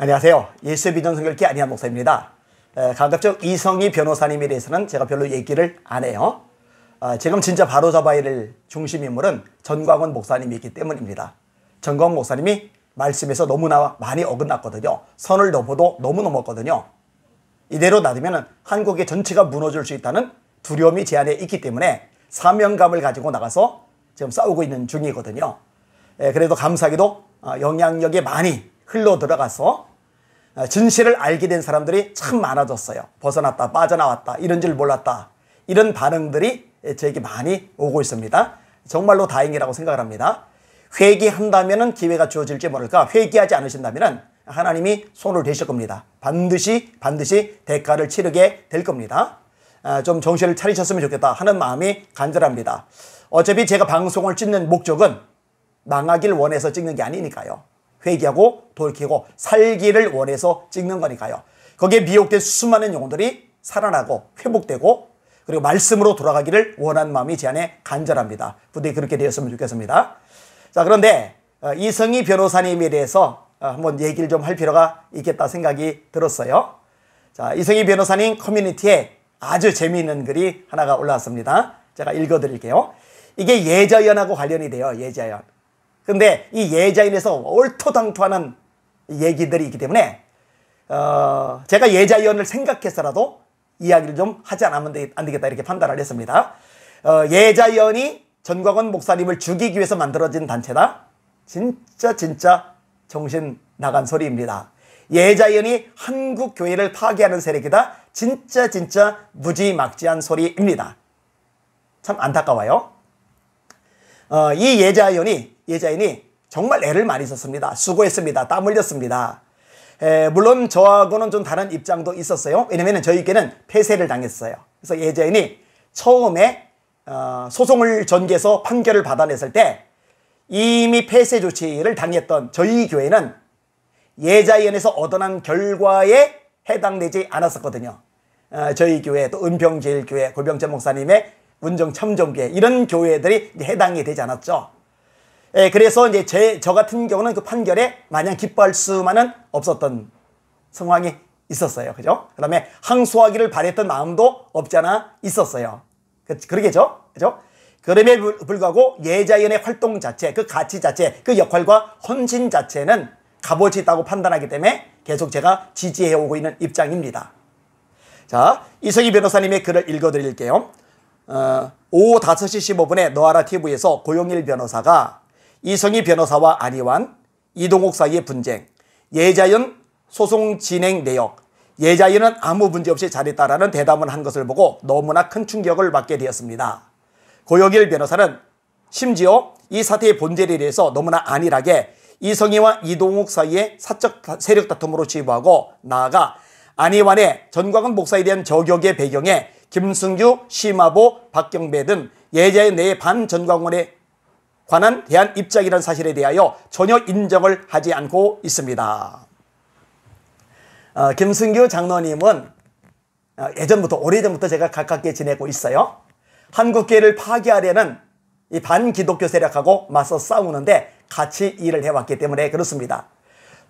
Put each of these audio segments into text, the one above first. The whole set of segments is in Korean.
안녕하세요. 예수 비전 성결기 아니한 목사입니다. 가급적 이성희 변호사님에 대해서는 제가 별로 얘기를 안 해요. 아, 지금 진짜 바로잡아야 될 중심 인물은 전광훈 목사님이기 때문입니다. 전광훈 목사님이 말씀에서 너무나 많이 어긋났거든요. 선을 넘어도 너무 넘었거든요. 이대로 놔두면 한국의 전체가 무너질 수 있다는 두려움이 제 안에 있기 때문에 사명감을 가지고 나가서 지금 싸우고 있는 중이거든요. 그래도 감사하게도 어, 영향력이 많이 흘러 들어가서 아, 진실을 알게 된 사람들이 참 많아졌어요. 벗어났다, 빠져나왔다, 이런 줄 몰랐다. 이런 반응들이 저에게 많이 오고 있습니다. 정말로 다행이라고 생각을 합니다. 회개한다면 기회가 주어질지 모를까 회개하지 않으신다면 하나님이 손을 대실 겁니다. 반드시 반드시 대가를 치르게 될 겁니다. 아, 좀 정신을 차리셨으면 좋겠다 하는 마음이 간절합니다. 어차피 제가 방송을 찍는 목적은 망하길 원해서 찍는 게 아니니까요. 회개하고 돌이키고 살기를 원해서 찍는 거니까요. 거기에 미혹된 수많은 영혼들이 살아나고 회복되고 그리고 말씀으로 돌아가기를 원한 마음이 제 안에 간절합니다. 부디 그렇게 되었으면 좋겠습니다. 자 그런데 어, 이성희 변호사님에 대해서 어, 한번 얘기를 좀 할 필요가 있겠다 생각이 들었어요. 자 이성희 변호사님 커뮤니티에 아주 재미있는 글이 하나가 올라왔습니다. 제가 읽어드릴게요. 이게 예자연하고 관련이 돼요. 예자연. 근데 이 예자인에서 얼토당토하는 얘기들이 있기 때문에 어, 제가 예자연을 생각해서라도 이야기를 좀 하지 않으면 되, 안 되겠다 이렇게 판단을 했습니다. 어, 예자연이 전광훈 목사님을 죽이기 위해서 만들어진 단체다. 진짜 진짜 정신 나간 소리입니다. 예자연이 한국 교회를 파괴하는 세력이다. 진짜 진짜 무지막지한 소리입니다. 참 안타까워요. 어, 이 예자연이 예자인이 정말 애를 많이 썼습니다. 수고했습니다. 땀 흘렸습니다. 에, 물론 저하고는 좀 다른 입장도 있었어요. 왜냐면 저희께는 폐쇄를 당했어요. 그래서 예자인이 처음에 어, 소송을 전개해서 판결을 받아냈을 때 이미 폐쇄 조치를 당했던 저희 교회는 예자연에서 얻어난 결과에 해당되지 않았었거든요. 어, 저희 교회 또 은평제일교회 고병재 목사님의 문정 참정교회 이런 교회들이 해당이 되지 않았죠. 예, 그래서 이제 제, 저 같은 경우는 그 판결에 마냥 기뻐할 수만은 없었던 상황이 있었어요. 그죠? 그 다음에 항소하기를 바랬던 마음도 없지 아 있었어요. 그, 그러겠죠? 그죠? 그럼에 불구하고 예자연의 활동 자체, 그 가치 자체, 그 역할과 헌신 자체는 값어치 있다고 판단하기 때문에 계속 제가 지지해오고 있는 입장입니다. 자, 이석희 변호사님의 글을 읽어드릴게요. 어, 오후 5시 15분에 너하라 TV에서 고용일 변호사가 이성희 변호사와 안희완, 이동욱 사이의 분쟁, 예자연 소송 진행 내역, 예자연은 아무 문제 없이 잘했다라는 대답을 한 것을 보고 너무나 큰 충격을 받게 되었습니다. 고용일 변호사는 심지어 이 사태의 본질에 대해서 너무나 안일하게 이성희와 이동욱 사이의 사적 세력 다툼으로 치부하고 나아가 안희완의 전광훈 목사에 대한 저격의 배경에 김승규, 심하보, 박경배 등 예제 의내 네 반전광훈에 관한 대한 입장이라는 사실에 대하여 전혀 인정을 하지 않고 있습니다. 어, 김승규 장로님은 어, 예전부터 오래전부터 제가 가깝게 지내고 있어요. 한국교회를 파괴하려는 이 반기독교 세력하고 맞서 싸우는데 같이 일을 해왔기 때문에 그렇습니다.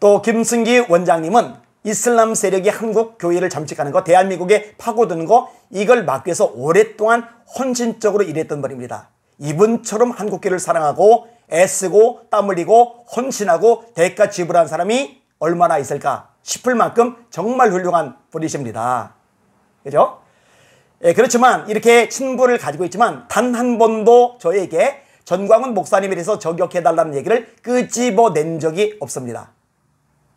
또 김승기 원장님은 이슬람 세력이 한국 교회를 잠식하는 거, 대한민국에 파고드는 거 이걸 막기 위해서 오랫동안 헌신적으로 일했던 분입니다. 이분처럼 한국교회를 사랑하고 애쓰고 땀 흘리고 헌신하고 대가 지불한 사람이 얼마나 있을까 싶을 만큼 정말 훌륭한 분이십니다. 그죠? 예, 그렇지만 이렇게 친부를 가지고 있지만 단 한 번도 저에게 전광훈 목사님에 대해서 저격해달라는 얘기를 끄집어낸 적이 없습니다.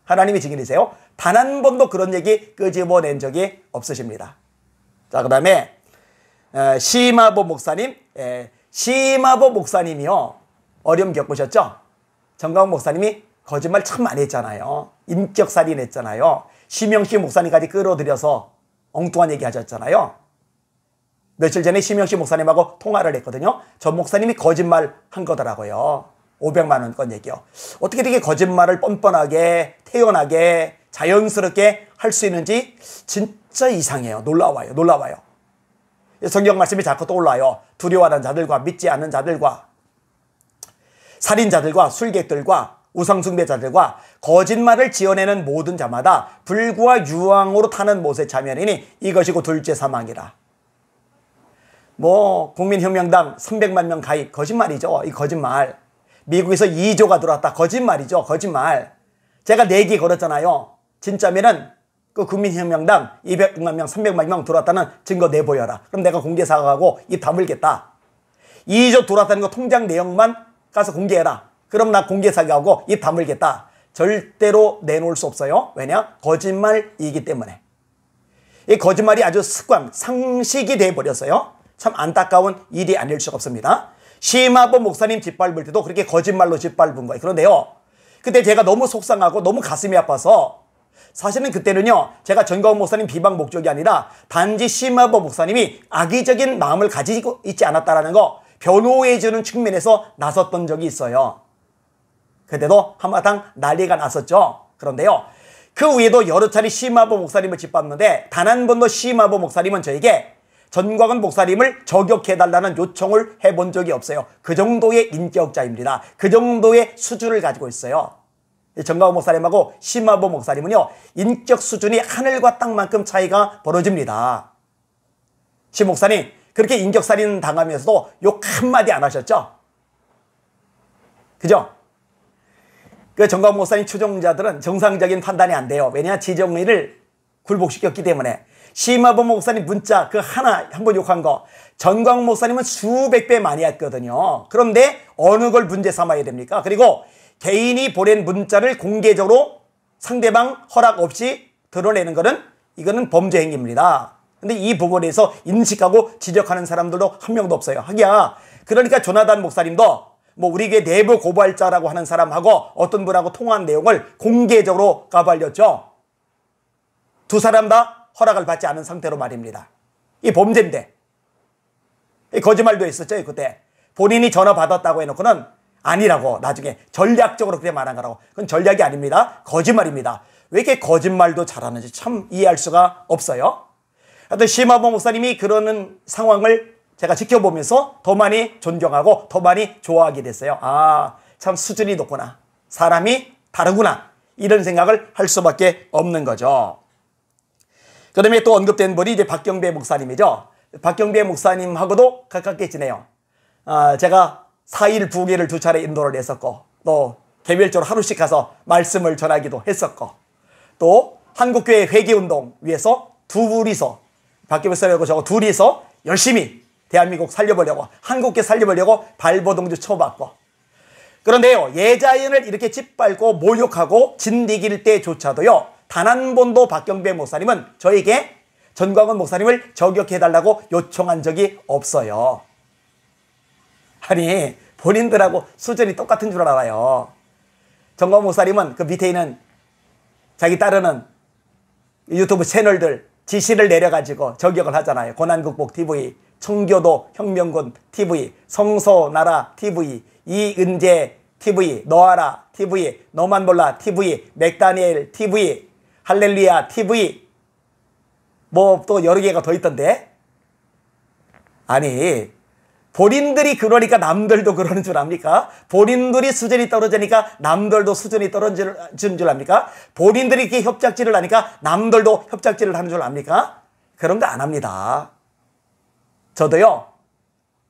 하나님이 증인이세요. 단 한 번도 그런 얘기 끄집어낸 적이 없으십니다. 자, 그 다음에 시마보 목사님, 에, 시마보 목사님이요. 어려움 겪으셨죠? 정강 목사님이 거짓말 참 많이 했잖아요. 인격살인 했잖아요. 심영식 목사님까지 끌어들여서 엉뚱한 얘기 하셨잖아요. 며칠 전에 심영식 목사님하고 통화를 했거든요. 전 목사님이 거짓말 한 거더라고요. 500만 원권 얘기요. 어떻게 렇게 거짓말을 뻔뻔하게 태연하게 자연스럽게 할 수 있는지 진짜 이상해요. 놀라워요. 놀라워요. 예, 성경 말씀이 자꾸 떠올라요. 두려워하는 자들과 믿지 않는 자들과 살인자들과 술객들과 우상숭배자들과 거짓말을 지어내는 모든 자마다 불과 유황으로 타는 못에 자면이니 이것이 고 둘째 사망이라. 뭐 국민혁명당 300만 명 가입 거짓말이죠. 이 거짓말. 미국에서 2조가 들어왔다. 거짓말이죠. 거짓말. 제가 내기 네 걸었잖아요. 진짜면은 그 국민혁명당 200만 명, 300만 명 들어왔다는 증거 내보여라. 그럼 내가 공개 사과하고 입 다물겠다. 2조 들어왔다는 거 통장 내용만 가서 공개해라. 그럼 나 공개 사과하고 입 다물겠다. 절대로 내놓을 수 없어요. 왜냐? 거짓말이기 때문에. 이 거짓말이 아주 습관, 상식이 돼버렸어요. 참 안타까운 일이 아닐 수가 없습니다. 심하보 목사님 짓밟을 때도 그렇게 거짓말로 짓밟은 거예요. 그런데요. 그때 제가 너무 속상하고 너무 가슴이 아파서 사실은 그때는요. 제가 전광훈 목사님 비방 목적이 아니라 단지 심하보 목사님이 악의적인 마음을 가지고 있지 않았다라는 거 변호해주는 측면에서 나섰던 적이 있어요. 그때도 한마당 난리가 났었죠. 그런데요. 그 위에도 여러 차례 심하보 목사님을 짓밟는데 단 한 번도 심하보 목사님은 저에게 전광훈 목사님을 저격해달라는 요청을 해본 적이 없어요. 그 정도의 인격자입니다. 그 정도의 수준을 가지고 있어요. 전광훈 목사님하고 심화보 목사님은요. 인격 수준이 하늘과 땅만큼 차이가 벌어집니다. 심 목사님 그렇게 인격살인 당하면서도 욕 한마디 안 하셨죠? 그죠? 그 정광훈 목사님 추종자들은 정상적인 판단이 안 돼요. 왜냐 지정의를 굴복시켰기 때문에 심화범 목사님 문자 그 하나 한 번 욕한 거 전광 목사님은 수백 배 많이 했거든요. 그런데 어느 걸 문제 삼아야 됩니까? 그리고 개인이 보낸 문자를 공개적으로 상대방 허락 없이 드러내는 것은 이거는 범죄 행위입니다. 근데 이 부분에서 인식하고 지적하는 사람들도 한 명도 없어요. 하기야 그러니까 조나단 목사님도 뭐 우리에게 내부 고발자라고 하는 사람하고 어떤 분하고 통화한 내용을 공개적으로 까발렸죠. 두 사람 다 허락을 받지 않은 상태로 말입니다. 이 범죄인데. 이 거짓말도 있었죠, 그때. 본인이 전화 받았다고 해놓고는 아니라고 나중에 전략적으로 그래 말한 거라고. 그건 전략이 아닙니다. 거짓말입니다. 왜 이렇게 거짓말도 잘하는지 참 이해할 수가 없어요. 하여튼 심하봉 목사님이 그러는 상황을 제가 지켜보면서 더 많이 존경하고 더 많이 좋아하게 됐어요. 아, 참 수준이 높구나. 사람이 다르구나. 이런 생각을 할 수밖에 없는 거죠. 그 다음에 또 언급된 분이 이제 박경배 목사님이죠. 박경배 목사님하고도 가깝게 지내요. 아, 제가 4일 부계를 두 차례 인도를 했었고, 또 개별적으로 하루씩 가서 말씀을 전하기도 했었고, 또 한국교회 회계운동 위해서 두 분이서, 박경배 목사님하고 저거 둘이서 열심히 대한민국 살려보려고, 한국계 살려보려고 발버둥도 쳐봤고, 그런데요, 예자인을 이렇게 짓밟고 모욕하고 진디길 때조차도요, 단한 번도 박경배 목사님은 저에게 전광훈 목사님을 저격해달라고 요청한 적이 없어요. 아니 본인들하고 수준이 똑같은 줄 알아요. 전광훈 목사님은 그 밑에 있는 자기 따르는 유튜브 채널들 지시를 내려가지고 저격을 하잖아요. 고난극복 TV, 청교도 혁명군 TV, 성소나라 TV, 이은재 TV, 너아라 TV, 너만 몰라 TV, 맥다니엘 TV, 할렐루야 TV 뭐 또 여러 개가 더 있던데 아니 본인들이 그러니까 남들도 그러는 줄 압니까? 본인들이 수준이 떨어지니까 남들도 수준이 떨어지는 줄 압니까? 본인들이 이렇게 협작질을 하니까 남들도 협작질을 하는 줄 압니까? 그런 거 안 합니다. 저도요.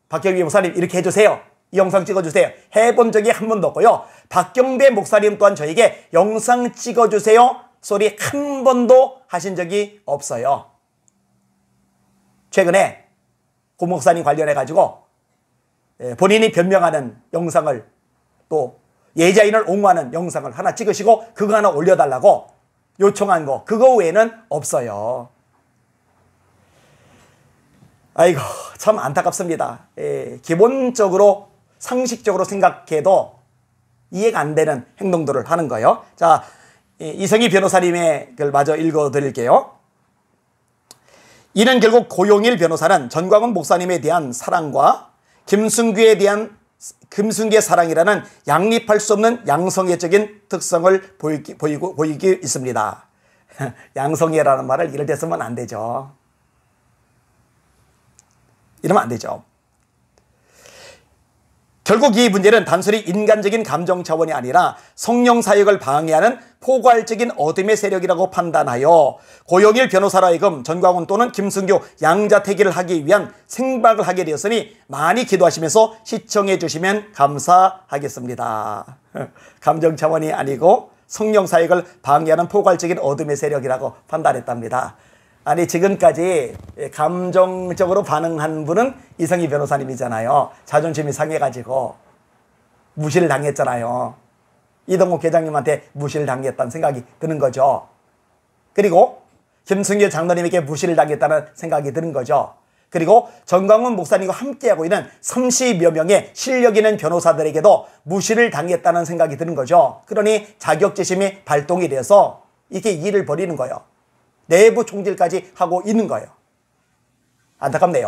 박경비 목사님 이렇게 해주세요. 이 영상 찍어주세요. 해본 적이 한 번도 없고요. 박경배 목사님 또한 저에게 영상 찍어주세요. 소리 한 번도 하신 적이 없어요. 최근에 고 목사님 관련해가지고 예, 본인이 변명하는 영상을 또 예자인을 옹호하는 영상을 하나 찍으시고 그거 하나 올려달라고 요청한 거 그거 외에는 없어요. 아이고 참 안타깝습니다. 에, 예, 기본적으로 상식적으로 생각해도 이해가 안 되는 행동들을 하는 거예요. 자 예, 이성희 변호사님의 글 마저 읽어드릴게요. 이는 결국 고용일 변호사는 전광훈 목사님에 대한 사랑과 김승규에 대한 금승기 사랑이라는 양립할 수 없는 양성애적인 특성을 보이기, 보이고, 보이기 있습니다. 양성애라는 말을 이럴 때 쓰면 안 되죠. 이러면 안 되죠. 결국 이 문제는 단순히 인간적인 감정 차원이 아니라 성령 사역을 방해하는 포괄적인 어둠의 세력이라고 판단하여 고영일 변호사로 하여금 전광훈 또는 김승규 양자태기를 하기 위한 생박을 하게 되었으니 많이 기도하시면서 시청해 주시면 감사하겠습니다. 감정 차원이 아니고 성령 사역을 방해하는 포괄적인 어둠의 세력이라고 판단했답니다. 아니 지금까지 감정적으로 반응한 분은 이성희 변호사님이잖아요. 자존심이 상해가지고 무시를 당했잖아요. 이동욱 회장님한테 무시를 당했다는 생각이 드는 거죠. 그리고 김승규 장로님에게 무시를 당했다는 생각이 드는 거죠. 그리고 정광훈 목사님과 함께하고 있는 30여 명의 실력 있는 변호사들에게도 무시를 당했다는 생각이 드는 거죠. 그러니 자격지심이 발동이 돼서 이렇게 일을 벌이는 거예요. 내부 총질까지 하고 있는 거예요. 안타깝네요.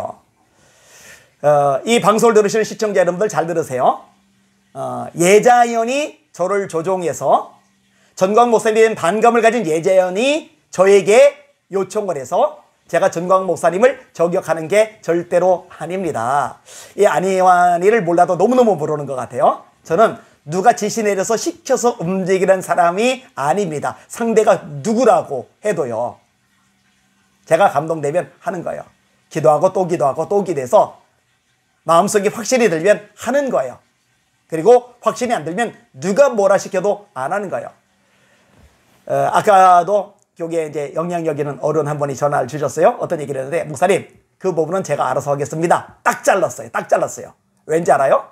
어, 이 방송을 들으시는 시청자 여러분들 잘 들으세요. 어, 예자연이 저를 조종해서 전광 목사님 반감을 가진 예자연이 저에게 요청을 해서 제가 전광 목사님을 저격하는 게 절대로 아닙니다. 이 아니와니를 몰라도 너무너무 모르는 것 같아요. 저는 누가 지시 내려서 시켜서 움직이는 사람이 아닙니다. 상대가 누구라고 해도요. 제가 감동되면 하는 거예요. 기도하고 또 기도하고 또 기도해서 마음속이 확실히 들면 하는 거예요. 그리고 확신이 안 들면 누가 뭐라 시켜도 안 하는 거예요. 어, 아까도 교계 이제 영향력 있는 어른 한 분이 전화를 주셨어요. 어떤 얘기를 했는데 목사님 그 부분은 제가 알아서 하겠습니다. 딱 잘랐어요. 딱 잘랐어요. 왠지 알아요?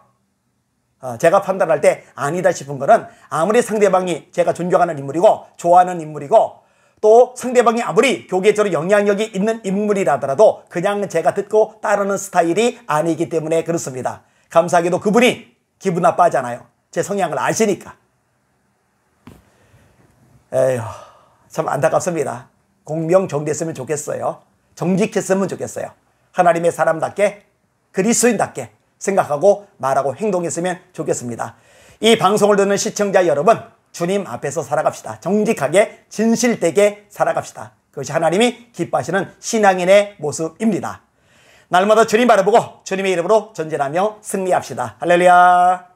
어, 제가 판단할 때 아니다 싶은 거는 아무리 상대방이 제가 존경하는 인물이고 좋아하는 인물이고 또 상대방이 아무리 교계적으로 영향력이 있는 인물이라더라도 그냥 제가 듣고 따르는 스타일이 아니기 때문에 그렇습니다. 감사하게도 그분이 기분 나빠하잖아요. 제 성향을 아시니까. 에휴, 참 안타깝습니다. 공명 정됐으면 좋겠어요. 정직했으면 좋겠어요. 하나님의 사람답게 그리스인답게 생각하고 말하고 행동했으면 좋겠습니다. 이 방송을 듣는 시청자 여러분 주님 앞에서 살아갑시다. 정직하게 진실되게 살아갑시다. 그것이 하나님이 기뻐하시는 신앙인의 모습입니다. 날마다 주님 바라보고 주님의 이름으로 전진하며 승리합시다. 할렐루야.